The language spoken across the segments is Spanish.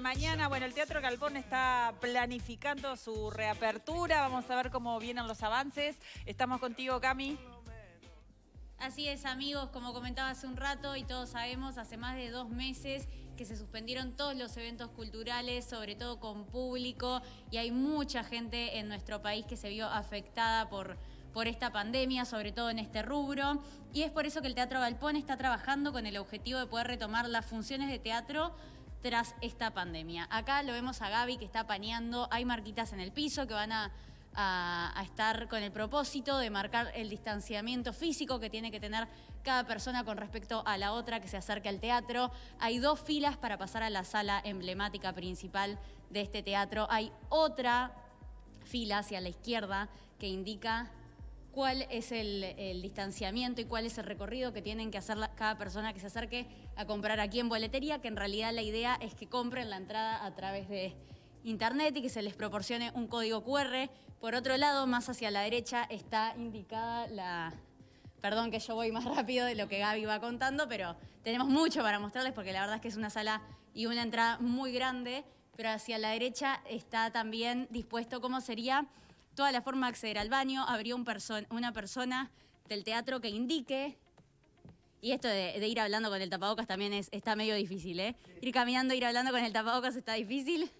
mañana. Bueno, el Teatro Galpón está planificando su reapertura. Vamos a ver cómo vienen los avances. Estamos contigo, Cami. Así es, amigos, como comentaba hace un rato y todos sabemos, hace más de dos meses que se suspendieron todos los eventos culturales, sobre todo con público, y hay mucha gente en nuestro país que se vio afectada por, por esta pandemia, sobre todo en este rubro, y es por eso que el Teatro Galpón está trabajando con el objetivo de poder retomar las funciones de teatro tras esta pandemia. Acá lo vemos a Gaby que está paneando, hay marquitas en el piso que van a, estar con el propósito de marcar el distanciamiento físico que tiene que tener cada persona con respecto a la otra que se acerca al teatro. Hay dos filas para pasar a la sala emblemática principal de este teatro. Hay otra fila hacia la izquierda que indica cuál es el, distanciamiento y cuál es el recorrido que tienen que hacer cada persona que se acerque a comprar aquí en boletería, que en realidad la idea es que compren la entrada a través de internet y que se les proporcione un código QR. Por otro lado, más hacia la derecha está indicada la... Perdón que yo voy más rápido de lo que Gaby va contando, pero tenemos mucho para mostrarles porque la verdad es que es una sala y una entrada muy grande, pero hacia la derecha está también dispuesto cómo sería toda la forma de acceder al baño, habría una persona del teatro que indique. Y esto de, ir hablando con el tapabocas también está medio difícil, ¿eh? Ir caminando, ir hablando con el tapabocas está difícil.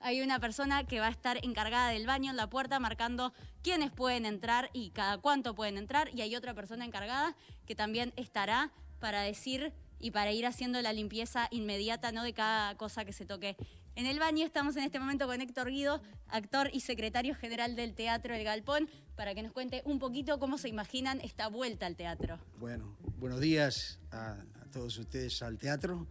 Hay una persona que va a estar encargada del baño en la puerta marcando quiénes pueden entrar y cada cuánto pueden entrar. Y hay otra persona encargada que también estará para decir y para ir haciendo la limpieza inmediata, ¿no? De cada cosa que se toque en el baño estamos en este momento con Héctor Guido, actor y secretario general del Teatro El Galpón, para que nos cuente un poquito cómo se imaginan esta vuelta al teatro. Bueno, buenos días a, todos ustedes al teatro,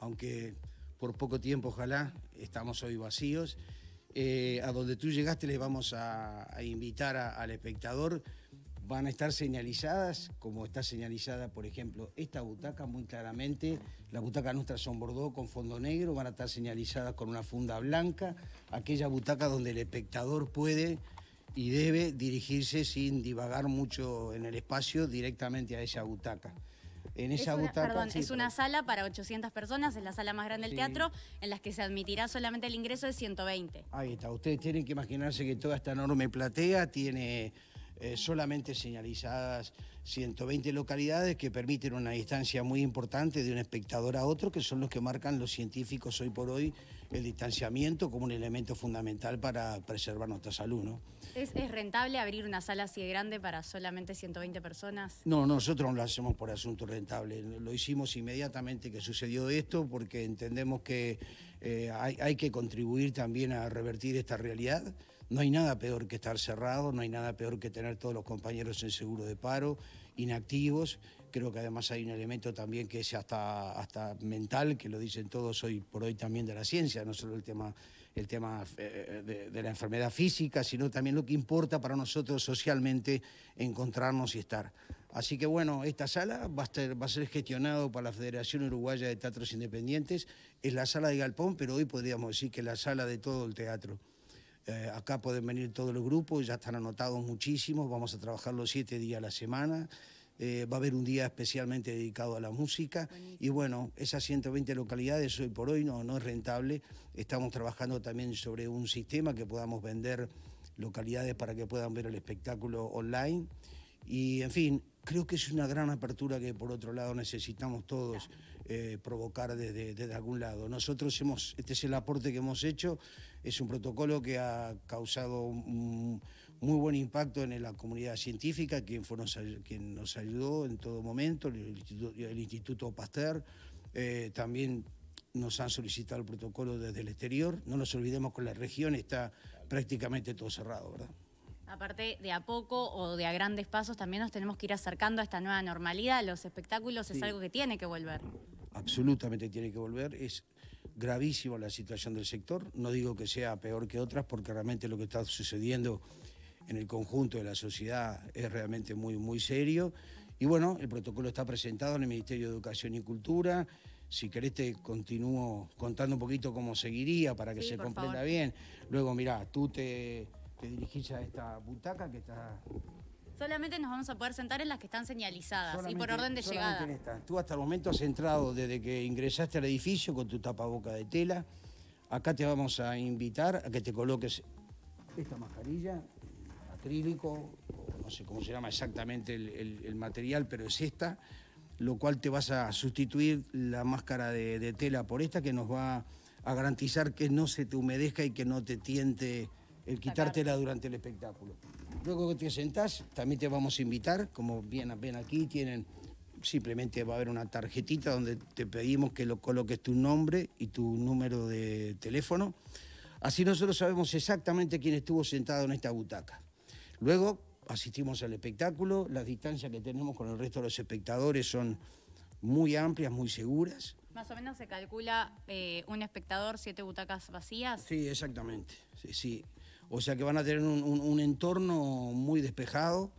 aunque por poco tiempo ojalá estamos hoy vacíos. Eh, a donde tú llegaste les vamos a, invitar al espectador van a estar señalizadas, como está señalizada, por ejemplo, esta butaca muy claramente, la butaca nuestra son bordó con fondo negro, van a estar señalizadas con una funda blanca, aquella butaca donde el espectador puede y debe dirigirse sin divagar mucho en el espacio directamente a esa butaca. En esa es una, butaca, es una sala para 800 personas, es la sala más grande del teatro, en las que se admitirá solamente el ingreso de 120. Ahí está, ustedes tienen que imaginarse que toda esta enorme platea tiene eh, solamente señalizadas 120 localidades que permiten una distancia muy importante de un espectador a otro, que son los que marcan los científicos hoy por hoy el distanciamiento como un elemento fundamental para preservar nuestra salud. ¿no? ¿Es, rentable abrir una sala así de grande para solamente 120 personas? No, nosotros no lo hacemos por asunto rentable. Lo hicimos inmediatamente que sucedió esto porque entendemos que eh, hay que contribuir también a revertir esta realidad. No hay nada peor que estar cerrado, no hay nada peor que tener todos los compañeros en seguro de paro, inactivos. Creo que además hay un elemento también que es hasta, hasta mental, que lo dicen todos hoy por hoy también de la ciencia, no solo el tema, el tema eh, de, la enfermedad física, sino también lo que importa para nosotros socialmente encontrarnos y estar. Así que bueno, esta sala va a, ser, gestionada gestionado por la Federación Uruguaya de Teatros Independientes. Es la sala de Galpón, pero hoy podríamos decir que es la sala de todo el teatro. Eh, acá pueden venir todos los grupos, ya están anotados muchísimos, vamos a trabajar los siete días a la semana. Eh, va a haber un día especialmente dedicado a la música y bueno, esas 120 localidades hoy por hoy no, no es rentable, estamos trabajando también sobre un sistema que podamos vender localidades para que puedan ver el espectáculo online y en fin, creo que es una gran apertura que por otro lado necesitamos todos eh, provocar desde, algún lado. Nosotros hemos, este es el aporte que hemos hecho, es un protocolo que ha causado un muy buen impacto en la comunidad científica, quien, nos, quien nos ayudó en todo momento, el Instituto, Pasteur, eh, también nos han solicitado el protocolo desde el exterior, no nos olvidemos que la región está prácticamente todo cerrado, ¿verdad? Aparte, de a poco o de a grandes pasos también nos tenemos que ir acercando a esta nueva normalidad. Los espectáculos es algo que tiene que volver. Absolutamente tiene que volver. Es gravísima la situación del sector. No digo que sea peor que otras porque realmente lo que está sucediendo en el conjunto de la sociedad es realmente muy, muy serio. Y bueno, el protocolo está presentado en el Ministerio de Educación y Cultura. Si querés te continúo contando un poquito cómo seguiría para que se comprenda bien. Luego, mirá, tú te dirigís a esta butaca que está... Solamente nos vamos a poder sentar en las que están señalizadas y por orden de llegada. Tú hasta el momento has entrado desde que ingresaste al edificio con tu tapaboca de tela. Acá te vamos a invitar a que te coloques esta mascarilla, acrílico, no sé cómo se llama exactamente el, material, pero es esta, lo cual te vas a sustituir la máscara de, de tela por esta que nos va a garantizar que no se te humedezca y que no te tiente el quitártela durante el espectáculo. Luego que te sentás, también te vamos a invitar, como bien ven aquí, tienen simplemente va a haber una tarjetita donde te pedimos que coloques tu nombre y tu número de teléfono. Así nosotros sabemos exactamente quién estuvo sentado en esta butaca. Luego asistimos al espectáculo, las distancias que tenemos con el resto de los espectadores son muy amplias, muy seguras. Más o menos se calcula eh, un espectador, siete butacas vacías. Sí, exactamente. Sí, sí. O sea que van a tener un, entorno muy despejado.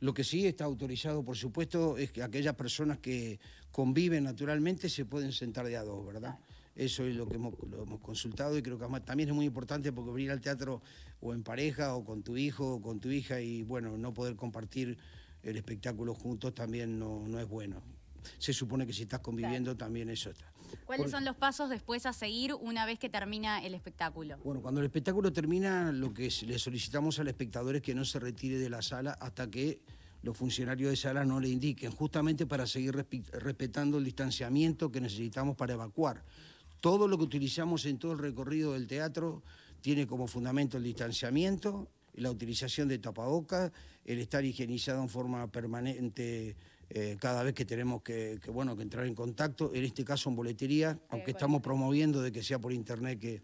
Lo que sí está autorizado, por supuesto, es que aquellas personas que conviven naturalmente se pueden sentar de a dos, ¿verdad? Eso es lo que hemos, consultado y creo que además también es muy importante porque venir al teatro o en pareja o con tu hijo o con tu hija y bueno, no poder compartir el espectáculo juntos también no es bueno se supone que si estás conviviendo también eso está. ¿Cuáles son los pasos después a seguir una vez que termina el espectáculo? Bueno, cuando el espectáculo termina, lo que le solicitamos al espectador es que no se retire de la sala hasta que los funcionarios de sala no le indiquen, justamente para seguir respetando el distanciamiento que necesitamos para evacuar. Todo lo que utilizamos en todo el recorrido del teatro tiene como fundamento el distanciamiento, la utilización de tapabocas, el estar higienizado en forma permanente eh, cada vez que tenemos que, entrar en contacto, en este caso en boletería, aunque estamos promoviendo de que sea por internet que,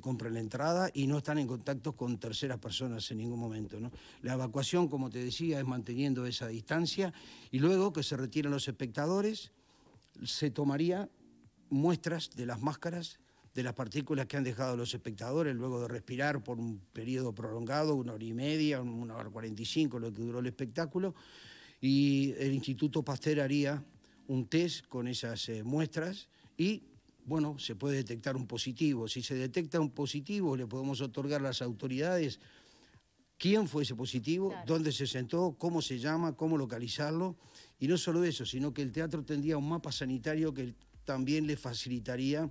compren la entrada y no están en contacto con terceras personas en ningún momento. La evacuación, como te decía, es manteniendo esa distancia y luego que se retiren los espectadores, se tomaría muestras de las máscaras de las partículas que han dejado los espectadores luego de respirar por un periodo prolongado, una hora y media, una hora cuarenta y cinco, lo que duró el espectáculo, y el Instituto Pasteur haría un test con esas eh, muestras y, bueno, se puede detectar un positivo. Si se detecta un positivo, le podemos otorgar a las autoridades quién fue ese positivo, dónde se sentó, cómo se llama, cómo localizarlo. Y no solo eso, sino que el teatro tendría un mapa sanitario que también le facilitaría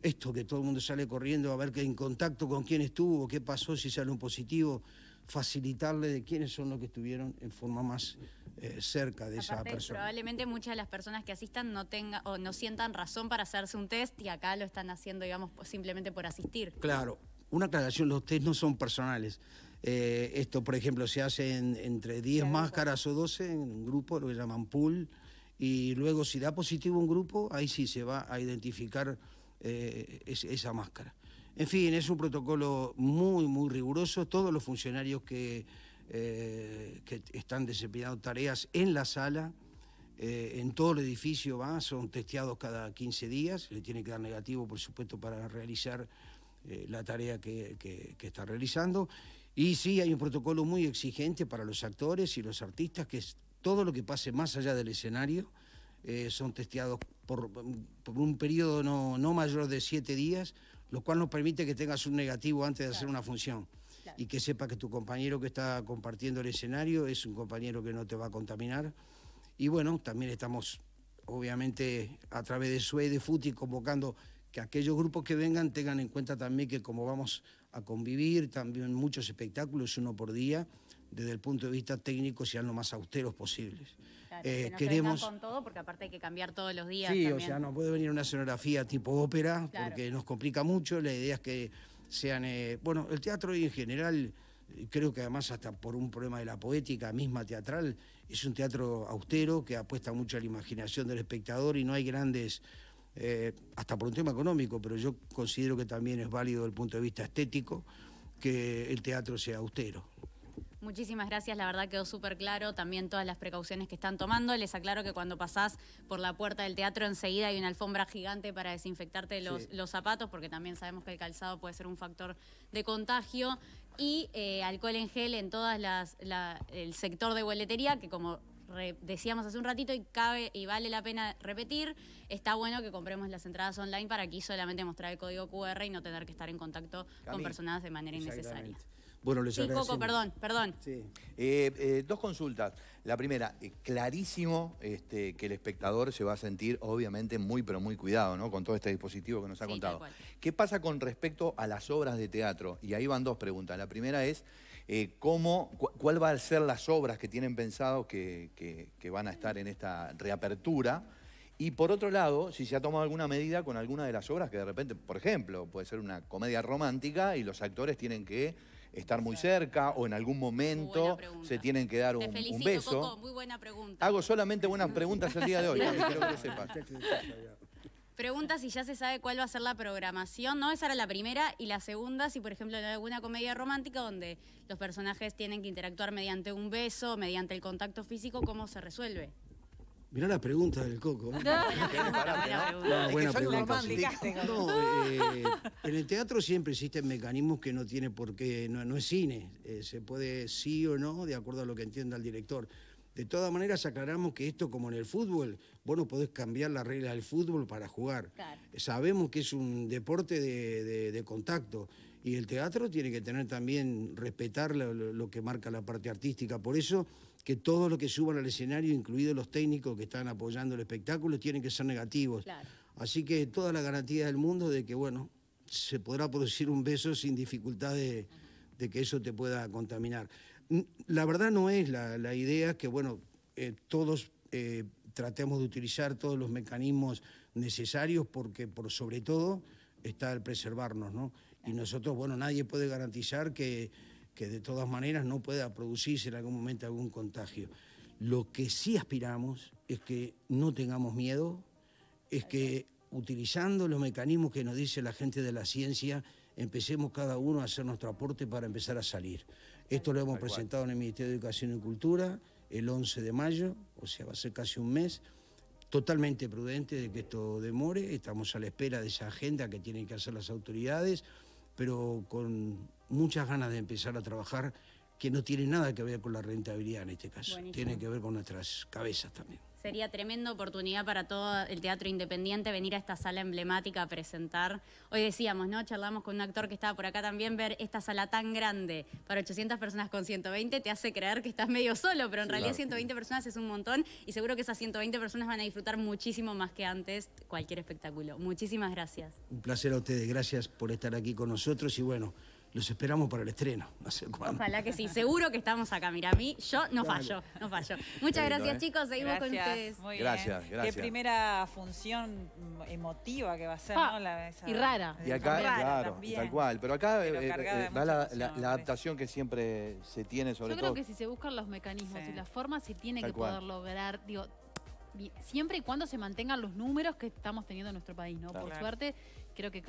esto que todo el mundo sale corriendo a ver qué en contacto con quién estuvo, qué pasó si sale un positivo, facilitarle de quiénes son los que estuvieron en forma más eh, cerca de esa persona. Probablemente muchas de las personas que asistan no tengan o no sientan razón para hacerse un test y acá lo están haciendo, digamos, simplemente por asistir. Claro, una aclaración, los test no son personales. Eh, esto, por ejemplo, se hace entre 10 máscaras o 12 en un grupo, lo llaman pool, y luego si da positivo un grupo, ahí sí se va a identificar eh, esa máscara. En fin, es un protocolo muy, muy riguroso. Todos los funcionarios que eh, que están desempeñando tareas en la sala, eh, en todo el edificio va, son testeados cada 15 días, le tiene que dar negativo, por supuesto, para realizar eh, la tarea que, está realizando. Y sí, hay un protocolo muy exigente para los actores y los artistas, que es todo lo que pase más allá del escenario, son testeados por, un periodo no, mayor de 7 días, lo cual nos permite que tengas un negativo antes de hacer una función y que sepa que tu compañero que está compartiendo el escenario es un compañero que no te va a contaminar. Y bueno, también estamos, obviamente, a través de SUE y de FUTI convocando que aquellos grupos que vengan tengan en cuenta también que como vamos a convivir, también muchos espectáculos, uno por día, desde el punto de vista técnico sean lo más austeros posibles. Claro, eh, queremos con todo porque aparte hay que cambiar todos los días. Sí, o sea, no puede venir una escenografía tipo ópera porque nos complica mucho. La idea es que sean, eh, bueno, el teatro en general, eh, creo que además hasta por un problema de la poética misma teatral, es un teatro austero que apuesta mucho a la imaginación del espectador y no hay grandes, eh, hasta por un tema económico, pero yo considero que también es válido desde el punto de vista estético que el teatro sea austero. Muchísimas gracias, la verdad quedó súper claro también todas las precauciones que están tomando. Les aclaro que cuando pasás por la puerta del teatro enseguida hay una alfombra gigante para desinfectarte los, zapatos, porque también sabemos que el calzado puede ser un factor de contagio. Y eh, alcohol en gel en todas las el sector de boletería, que como decíamos hace un ratito y cabe y vale la pena repetir, está bueno que compremos las entradas online para aquí solamente mostrar el código QR y no tener que estar en contacto con personas de manera innecesaria. Bueno, les sí, perdón, perdón. Eh, eh, dos consultas. La primera, eh, clarísimo este, que el espectador se va a sentir, obviamente, muy, pero muy cuidado, ¿no? Con todo este dispositivo que nos ha contado. ¿Qué pasa con respecto a las obras de teatro? Y ahí van dos preguntas. La primera es, ¿cómo, ¿cuál van a ser las obras que tienen pensado que van a estar en esta reapertura? Y por otro lado, si se ha tomado alguna medida con alguna de las obras que de repente, por ejemplo, puede ser una comedia romántica y los actores tienen que estar muy cerca o en algún momento se tienen que dar un, felicito, beso. muy buena pregunta. Hago solamente buenas preguntas el día de hoy, Pregunta si ya se sabe cuál va a ser la programación, ¿no? Esa era la primera. Y la segunda, si por ejemplo hay alguna comedia romántica donde los personajes tienen que interactuar mediante un beso, mediante el contacto físico, ¿cómo se resuelve? Mirá la pregunta del Coco. No, en el teatro siempre existen mecanismos que no tiene por qué, no, es cine. Eh, se puede sí o no, de acuerdo a lo que entienda el director. De todas maneras, aclaramos que esto, como en el fútbol, bueno no podés cambiar la regla del fútbol para jugar. Sabemos que es un deporte de, de contacto y el teatro tiene que tener también, respetar lo, que marca la parte artística. Por eso que todos los que suban al escenario, incluidos los técnicos que están apoyando el espectáculo, tienen que ser negativos. Así que toda la garantía del mundo de que, bueno, se podrá producir un beso sin dificultad de, que eso te pueda contaminar. La verdad no es la, idea que, bueno, eh, todos eh, tratemos de utilizar todos los mecanismos necesarios porque, por sobre todo, está el preservarnos, ¿no? Y nosotros, bueno, nadie puede garantizar que, que de todas maneras no pueda producirse en algún momento algún contagio. Lo que sí aspiramos es que no tengamos miedo, es que utilizando los mecanismos que nos dice la gente de la ciencia, empecemos cada uno a hacer nuestro aporte para empezar a salir. Esto lo hemos presentado en el Ministerio de Educación y Cultura el 11 de mayo, o sea, va a ser casi un mes. Totalmente prudente de que esto demore, estamos a la espera de esa agenda que tienen que hacer las autoridades pero con muchas ganas de empezar a trabajar que no tiene nada que ver con la rentabilidad en este caso, tiene que ver con nuestras cabezas también. Sería tremenda oportunidad para todo el teatro independiente venir a esta sala emblemática a presentar. Hoy decíamos, ¿no? Charlamos con un actor que estaba por acá también, ver esta sala tan grande para 800 personas con 120 te hace creer que estás medio solo, pero en realidad 120 personas es un montón y seguro que esas 120 personas van a disfrutar muchísimo más que antes cualquier espectáculo. Muchísimas gracias. Un placer a ustedes, gracias por estar aquí con nosotros y bueno. Los esperamos para el estreno, no sé cuándo. Ojalá que sí, seguro que estamos acá. Mira, a mí yo no fallo, no fallo. Muchas gracias, eh. chicos. Seguimos con ustedes. Muy gracias, bien. gracias. Qué primera función emotiva que va a ser, ah, ¿no? y rara. Y acá, claro, tal cual. Pero acá eh, da eh, la, adaptación que siempre se tiene, sobre todo. Yo creo que si se buscan los mecanismos y las formas, se tiene que poder lograr. Digo, siempre y cuando se mantengan los números que estamos teniendo en nuestro país, ¿no? Por suerte, creo que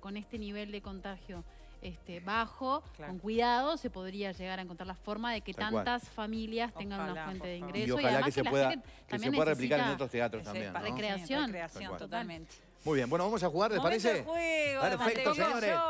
con este nivel de contagio este, bajo, con cuidado, se podría llegar a encontrar la forma de que tantas familias tengan una fuente de ingreso. Y ojalá la que, se pueda, replicar en otros teatros también. ¿no? Recreación. recreación, totalmente. Muy bien, bueno, vamos a jugar, ¿les parece? Juego, Perfecto, señores.